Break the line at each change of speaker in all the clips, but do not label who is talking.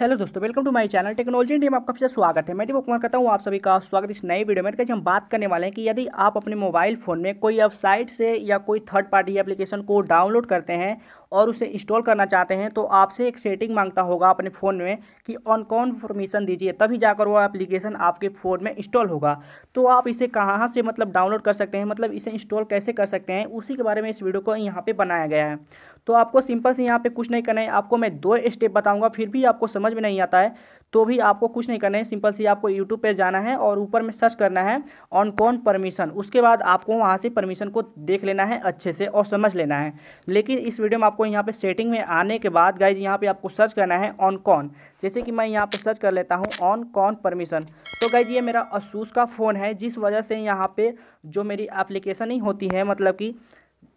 hello दोस्तों welcome to my channel technology India में आपका फिर स्वागत है मैं दीपक कुमार करता हूँ आप सभी का स्वागत इस नए वीडियो में तो हम बात करने वाले हैं कि यदि आप अपने मोबाइल फ़ोन में कोई वेबसाइट से या कोई थर्ड पार्टी एप्लीकेशन को डाउनलोड करते हैं और उसे इंस्टॉल करना चाहते हैं तो आपसे एक सेटिंग मांगता होगा अपने फ़ोन में कि ऑन कौन परमिशन दीजिए तभी जाकर वो एप्लीकेशन आपके फ़ोन में इंस्टॉल होगा तो आप इसे कहाँ से मतलब डाउनलोड कर सकते हैं मतलब इसे इंस्टॉल कैसे कर सकते हैं उसी के बारे में इस वीडियो को यहाँ पर बनाया गया है तो आपको सिंपल से यहाँ पे कुछ नहीं करना है आपको मैं दो स्टेप बताऊंगा फिर भी आपको समझ में नहीं आता है तो भी आपको कुछ नहीं करना है सिंपल से आपको यूट्यूब पे जाना है और ऊपर में सर्च करना है ऑन कौन परमिशन उसके बाद आपको वहाँ से परमिशन को देख लेना है अच्छे से और समझ लेना है लेकिन इस वीडियो में आपको यहाँ पर सेटिंग में आने के बाद गाइज यहाँ पर आपको सर्च करना है ऑन कौन जैसे कि मैं यहाँ पर सर्च कर लेता हूँ ऑन कौन परमिशन तो गाइज ये मेरा असूस का फ़ोन है जिस वजह से यहाँ पर जो मेरी एप्लीकेशन ही होती है मतलब कि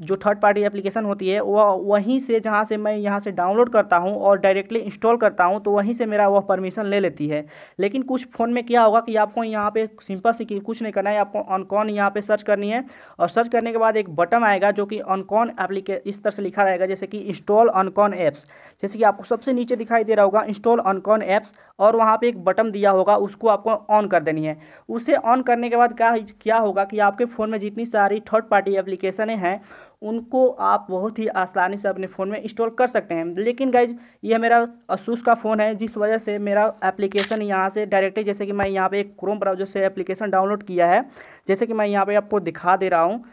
जो थर्ड पार्टी एप्लीकेशन होती है वह वहीं से जहाँ से मैं यहाँ से डाउनलोड करता हूँ और डायरेक्टली इंस्टॉल करता हूँ तो वहीं से मेरा वह परमिशन ले लेती है लेकिन कुछ फ़ोन में क्या होगा कि आपको यहाँ पे सिंपल से कुछ नहीं करना है आपको ऑनकॉन यहाँ पे सर्च करनी है और सर्च करने के बाद एक बटन आएगा जो कि ऑनकॉन एप्लीके इस तरह से लिखा रहेगा जैसे कि इंस्टॉल ऑनकॉन ऐप्स जैसे कि आपको सबसे नीचे दिखाई दे रहा होगा इंस्टॉल ऑनकॉन ऐप्स और वहाँ पर एक बटन दिया होगा उसको आपको ऑन कर देनी है उसे ऑन करने के बाद क्या क्या होगा कि आपके फ़ोन में जितनी सारी थर्ड पार्टी एप्लीकेशनें हैं उनको आप बहुत ही आसानी से अपने फ़ोन में इंस्टॉल कर सकते हैं लेकिन गाइज ये मेरा असूस का फ़ोन है जिस वजह से मेरा एप्लीकेशन यहाँ से डायरेक्टली जैसे कि मैं यहाँ पे एक क्रोम ब्राउजर से एप्लीकेशन डाउनलोड किया है जैसे कि मैं यहाँ पे आपको दिखा दे रहा हूँ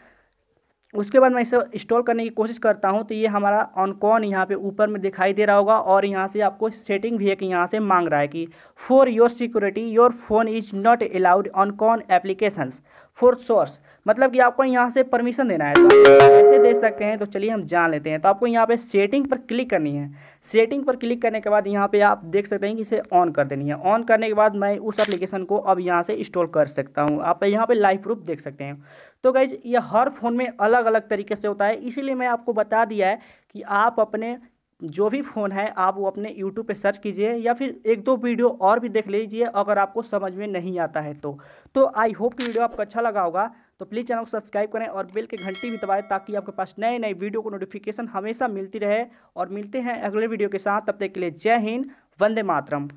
उसके बाद मैं इसे इंस्टॉल करने की कोशिश करता हूँ तो ये हमारा ऑनकॉन यहाँ पे ऊपर में दिखाई दे रहा होगा और यहाँ से आपको सेटिंग भी है कि यहाँ से मांग रहा है कि for your security your phone is not allowed ऑनकॉन एप्लीकेशंस फॉर सोर्स मतलब कि आपको यहाँ से परमिशन देना है तो कैसे दे सकते हैं तो चलिए हम जान लेते हैं तो आपको यहाँ पे सेटिंग पर क्लिक करनी है सेटिंग पर क्लिक करने के बाद यहाँ पे आप देख सकते हैं कि इसे ऑन कर देनी है ऑन करने के बाद मैं उस एप्लीकेशन को अब यहाँ से इंस्टॉल कर सकता हूँ आप यहाँ पे लाइव प्रूफ देख सकते हैं तो गाइज ये हर फ़ोन में अलग अलग तरीके से होता है इसीलिए मैं आपको बता दिया है कि आप अपने जो भी फ़ोन है आप वो अपने यूट्यूब पे सर्च कीजिए या फिर एक दो वीडियो और भी देख लीजिए अगर आपको समझ में नहीं आता है तो तो आई होप कि वीडियो आपको अच्छा लगा होगा तो प्लीज़ चैनल को सब्सक्राइब करें और बेल के घंटी भी दबाएं ताकि आपके पास नए नए वीडियो को नोटिफिकेशन हमेशा मिलती रहे और मिलते हैं अगले वीडियो के साथ तब तक के लिए जय हिंद वंदे मातरम